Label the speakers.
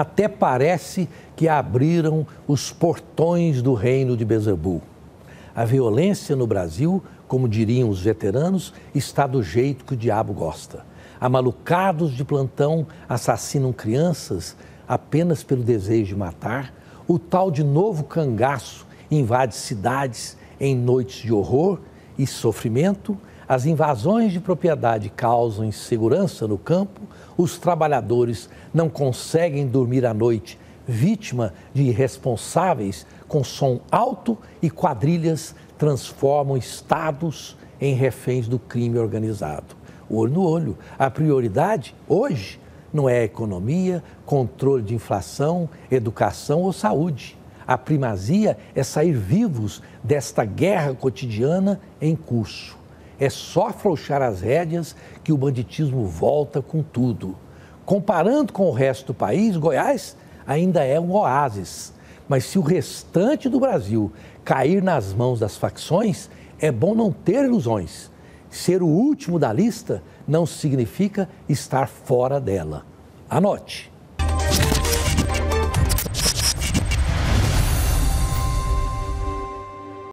Speaker 1: até parece que abriram os portões do reino de Bezebu. A violência no Brasil, como diriam os veteranos, está do jeito que o diabo gosta. Amalucados de plantão assassinam crianças apenas pelo desejo de matar. O tal de novo cangaço invade cidades em noites de horror e sofrimento as invasões de propriedade causam insegurança no campo, os trabalhadores não conseguem dormir à noite, vítima de irresponsáveis com som alto e quadrilhas transformam estados em reféns do crime organizado. Olho no olho, a prioridade hoje não é economia, controle de inflação, educação ou saúde. A primazia é sair vivos desta guerra cotidiana em curso. É só afrouxar as rédeas que o banditismo volta com tudo. Comparando com o resto do país, Goiás ainda é um oásis. Mas se o restante do Brasil cair nas mãos das facções, é bom não ter ilusões. Ser o último da lista não significa estar fora dela. Anote.